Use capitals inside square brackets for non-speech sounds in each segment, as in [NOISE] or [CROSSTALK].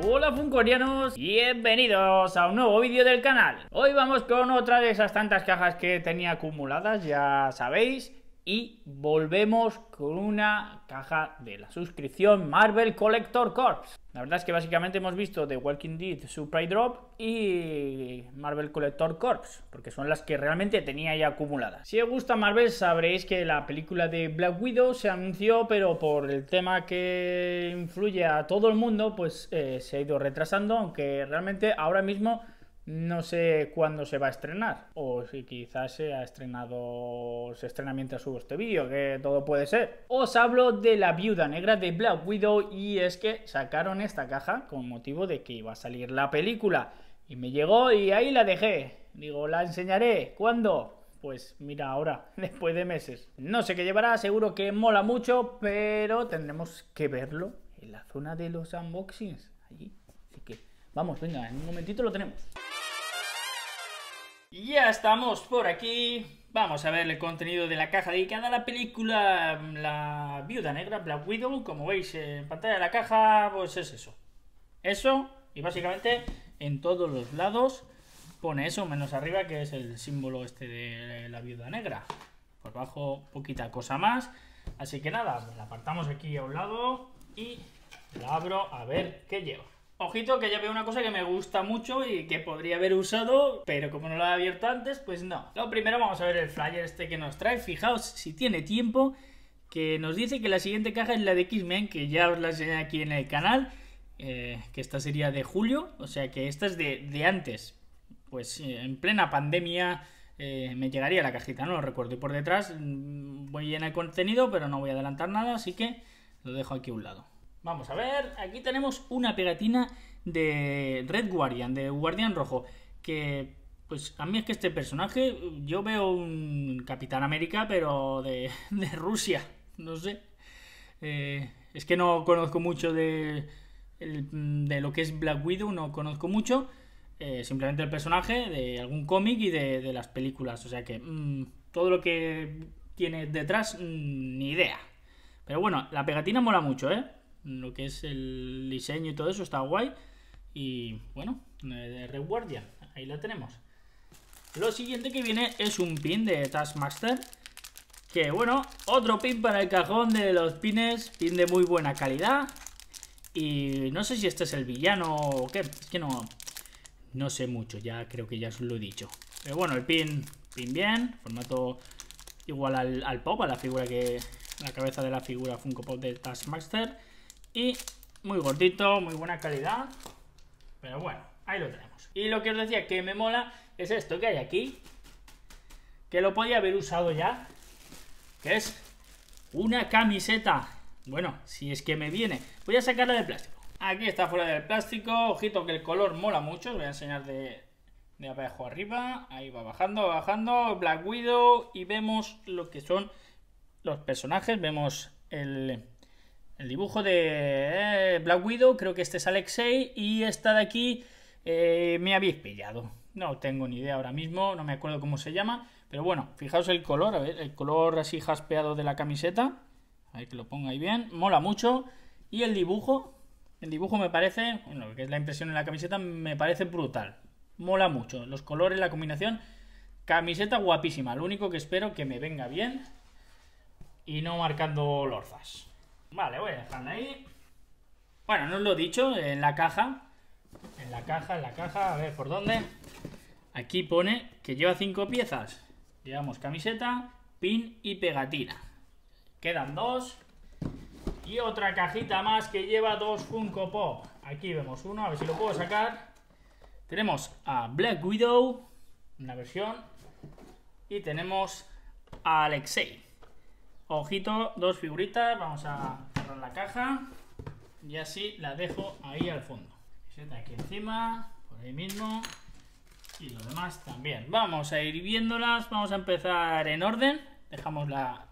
Hola funcorianos! bienvenidos a un nuevo vídeo del canal Hoy vamos con otra de esas tantas cajas que tenía acumuladas, ya sabéis y volvemos con una caja de la suscripción Marvel Collector Corps. La verdad es que básicamente hemos visto The Walking Dead Supply Drop y Marvel Collector Corps, porque son las que realmente tenía ya acumuladas. Si os gusta Marvel sabréis que la película de Black Widow se anunció, pero por el tema que influye a todo el mundo, pues eh, se ha ido retrasando, aunque realmente ahora mismo no sé cuándo se va a estrenar, o si quizás se ha estrenado, se estrena mientras subo este vídeo, que todo puede ser. Os hablo de la viuda negra de Black Widow y es que sacaron esta caja con motivo de que iba a salir la película. Y me llegó y ahí la dejé. Digo, la enseñaré. ¿Cuándo? Pues mira ahora, [LAUGHS] después de meses. No sé qué llevará, seguro que mola mucho, pero tendremos que verlo en la zona de los unboxings. Allí. Así que, vamos, venga, en un momentito lo tenemos. Ya estamos por aquí. Vamos a ver el contenido de la caja dedicada a la película mm, La Viuda Negra, Black Widow. Como veis en pantalla de la caja, pues es eso. Eso, y básicamente en todos los lados pone eso, menos arriba, que es el símbolo este de la Viuda Negra. Por abajo, poquita cosa más. Así que nada, pues la apartamos aquí a un lado y la abro a ver qué lleva. Ojito que ya veo una cosa que me gusta mucho y que podría haber usado, pero como no lo había abierto antes, pues no. Lo primero vamos a ver el flyer este que nos trae. Fijaos si tiene tiempo, que nos dice que la siguiente caja es la de X-Men, que ya os la enseñé aquí en el canal, eh, que esta sería de julio, o sea que esta es de, antes. Pues eh, en plena pandemia eh, me llegaría la cajita, no lo recuerdo. Y por detrás mm, voy llena el contenido, pero no voy a adelantar nada, así que lo dejo aquí a un lado. Vamos a ver, aquí tenemos una pegatina de Red Guardian, de Guardián Rojo, que pues a mí es que este personaje, yo veo un Capitán América, pero de, [LAUGHS] Rusia, no sé. Eh, es que no conozco mucho de, lo que es Black Widow, no conozco mucho. Eh, simplemente el personaje de algún cómic y de, las películas. O sea que mm, todo lo que tiene detrás, mm, ni idea. Pero bueno, la pegatina mola mucho, ¿eh? lo que es el diseño y todo eso está guay. Y bueno, eh, de Red ahí la tenemos. Lo siguiente que viene es un pin de Taskmaster. Que bueno, otro pin para el cajón de los pines, pin de muy buena calidad. Y no sé si este es el villano o qué, que no, no sé mucho, ya creo que ya os lo he dicho. Pero bueno, el pin, pin bien, formato igual al, pop, a la figura que, la cabeza de la figura Funko Pop de Taskmaster. Y muy gordito, muy buena calidad. Pero bueno, ahí lo tenemos. Y lo que os decía que me mola es esto que hay aquí. Que lo podía haber usado ya. Que es una camiseta. Bueno, si es que me viene. Voy a sacarla del plástico. Aquí está fuera del plástico. Ojito que el color mola mucho. Os voy a enseñar de, de abajo arriba. Ahí va bajando, bajando. Black Widow. Y vemos lo que son los personajes. Vemos el el dibujo de eh, Black Widow, creo que este es Alexei. Y esta de aquí eh, me habéis pillado. No tengo ni idea ahora mismo, no me acuerdo cómo se llama. Pero bueno, fijaos el color, a ver, el color así jaspeado de la camiseta. A ver que lo ponga ahí bien. Mola mucho. Y el dibujo, el dibujo me parece, bueno, que es la impresión en la camiseta, me parece brutal. Mola mucho. Los colores, la combinación. Camiseta guapísima. Lo único que espero que me venga bien y no marcando lorzas. Vale, voy a dejarla ahí. Bueno, no os lo he dicho, en la caja. En la caja, en la caja, a ver por dónde. Aquí pone que lleva cinco piezas. Llevamos camiseta, pin y pegatina. Quedan dos. Y otra cajita más que lleva dos Funko Pop. Aquí vemos uno, a ver si lo puedo sacar. Tenemos a Black Widow, una versión. Y tenemos a Alexei. Ojito, dos figuritas. Vamos a cerrar la caja. Y así la dejo ahí al fondo. aquí encima, por ahí mismo. Y lo demás también. Vamos a ir viéndolas. Vamos a empezar en orden. Dejamos la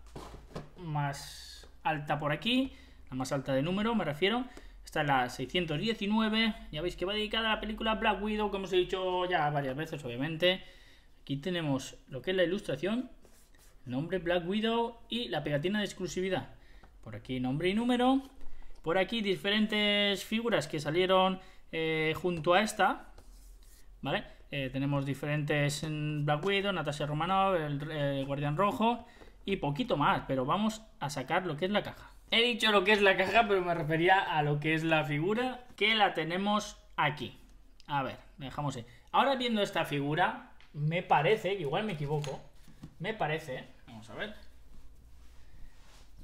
más alta por aquí. La más alta de número, me refiero. Esta es la 619. Ya veis que va dedicada a la película Black Widow, como os he dicho ya varias veces, obviamente. Aquí tenemos lo que es la ilustración nombre Black Widow y la pegatina de exclusividad. Por aquí nombre y número. Por aquí diferentes figuras que salieron eh, junto a esta. ¿Vale? Eh, tenemos diferentes Black Widow, Natasha Romanov, el, eh, Guardián Rojo y poquito más. Pero vamos a sacar lo que es la caja. He dicho lo que es la caja, pero me refería a lo que es la figura que la tenemos aquí. A ver, dejamos ahí. Ahora viendo esta figura, me parece, igual me equivoco, me parece a ver.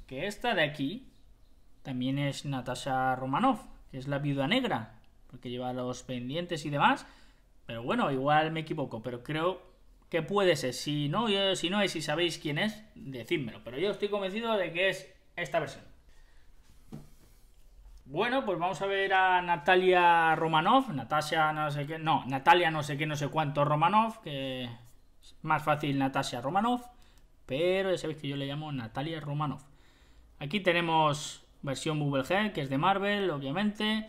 Que esta de aquí también es Natasha Romanov, que es la viuda negra, porque lleva los pendientes y demás. Pero bueno, igual me equivoco, pero creo que puede ser. Si no, si no es, si sabéis quién es, decídmelo. Pero yo estoy convencido de que es esta versión. Bueno, pues vamos a ver a Natalia Romanov, Natasha no sé qué, no, Natalia no sé qué, no sé cuánto Romanov, que es más fácil Natasha Romanov pero ya sabéis que yo le llamo Natalia Romanov Aquí tenemos versión Google Head, que es de Marvel, obviamente.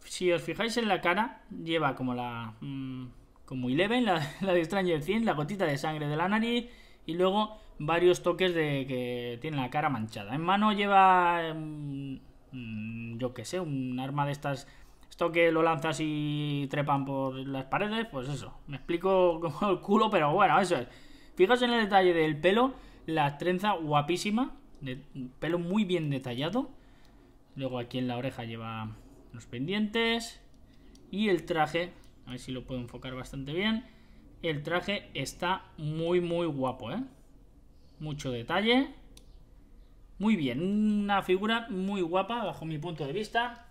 Si os fijáis en la cara, lleva como la... Mm, como Eleven, la, [LAUGHS] la de Stranger Things, la gotita de sangre de la nariz y luego varios toques de que tiene la cara manchada. En mano lleva... Mm, mm, yo qué sé, un arma de estas... Esto que lo lanzas y trepan por las paredes, pues eso. Me explico [LAUGHS] como el culo, pero bueno, eso es. Fijaos en el detalle del pelo, la trenza guapísima, de, pelo muy bien detallado. Luego aquí en la oreja lleva los pendientes y el traje, a ver si lo puedo enfocar bastante bien. El traje está muy muy guapo, ¿eh? Mucho detalle. Muy bien, una figura muy guapa bajo mi punto de vista.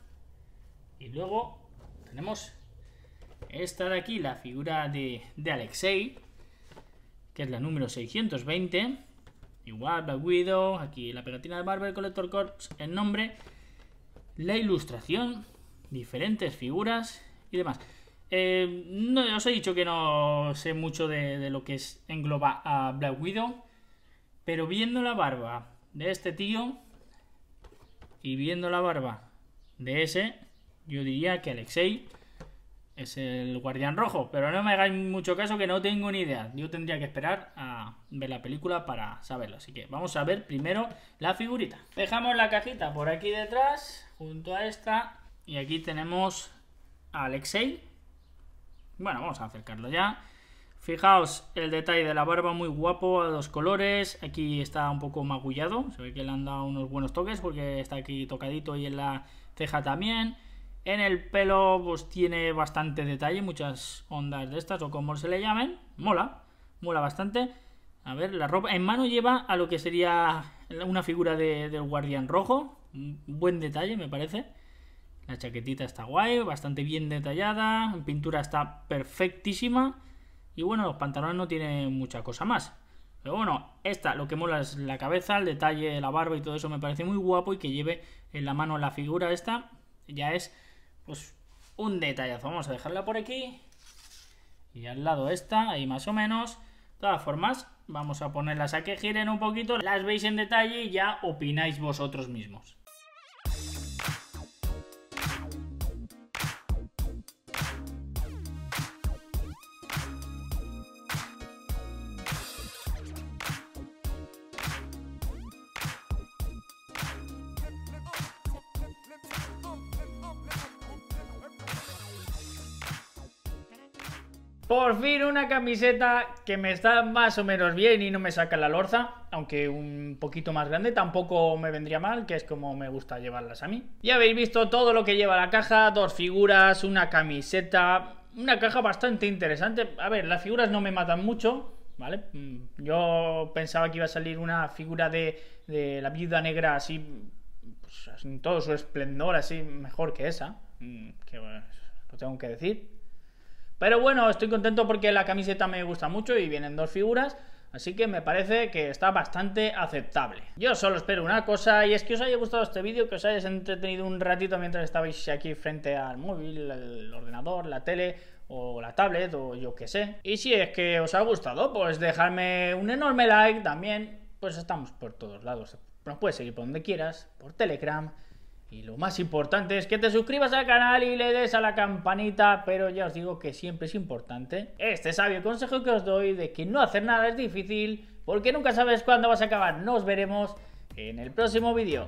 Y luego tenemos esta de aquí, la figura de, de Alexei que es la número 620. Igual, Black Widow, aquí la pegatina de Marvel Collector Corps, el nombre, la ilustración, diferentes figuras y demás. Eh, no, os he dicho que no sé mucho de, de lo que es engloba a Black Widow, pero viendo la barba de este tío y viendo la barba de ese, yo diría que Alexei es el Guardián Rojo. Pero no me hagáis mucho caso que no tengo ni idea. Yo tendría que esperar a ver la película para saberlo. Así que vamos a ver primero la figurita. Dejamos la cajita por aquí detrás, junto a esta. Y aquí tenemos a Alexei. Bueno, vamos a acercarlo ya. Fijaos el detalle de la barba, muy guapo, a dos colores. Aquí está un poco magullado. Se ve que le han dado unos buenos toques porque está aquí tocadito y en la ceja también. En el pelo, pues tiene bastante detalle, muchas ondas de estas, o como se le llamen. Mola, mola bastante. A ver, la ropa en mano lleva a lo que sería una figura del guardián rojo. buen detalle, me parece. La chaquetita está guay, bastante bien detallada. En pintura está perfectísima. Y bueno, los pantalones no tienen mucha cosa más. Pero bueno, esta lo que mola es la cabeza, el detalle, la barba y todo eso me parece muy guapo. Y que lleve en la mano la figura esta ya es pues un detallazo. Vamos a dejarla por aquí. Y al lado esta, ahí más o menos. De todas formas, vamos a ponerlas a que giren un poquito. Las veis en detalle y ya opináis vosotros mismos. Por fin una camiseta que me está más o menos bien y no me saca la lorza, aunque un poquito más grande tampoco me vendría mal, que es como me gusta llevarlas a mí. Ya habéis visto todo lo que lleva la caja, dos figuras, una camiseta, una caja bastante interesante. A ver, las figuras no me matan mucho, ¿vale? Mm, yo pensaba que iba a salir una figura de, la viuda negra así, pues, en todo su esplendor, así mejor que esa, mm, que lo tengo que decir. Pero bueno, estoy contento porque la camiseta me gusta mucho y vienen dos figuras. Así que me parece que está bastante aceptable. Yo solo espero una cosa y es que os haya gustado este vídeo, que os hayáis entretenido un ratito mientras estabais aquí frente al móvil, el ordenador, la tele o la tablet o yo qué sé. Y si es que os ha gustado, pues dejadme un enorme like también. Pues estamos por todos lados. Nos puedes seguir por donde quieras, por Telegram, y lo más importante es que te suscribas al canal y le des a la campanita, pero ya os digo que siempre es importante. Este sabio consejo que os doy de que no hacer nada es difícil, porque nunca sabes cuándo vas a acabar. Nos veremos en el próximo vídeo.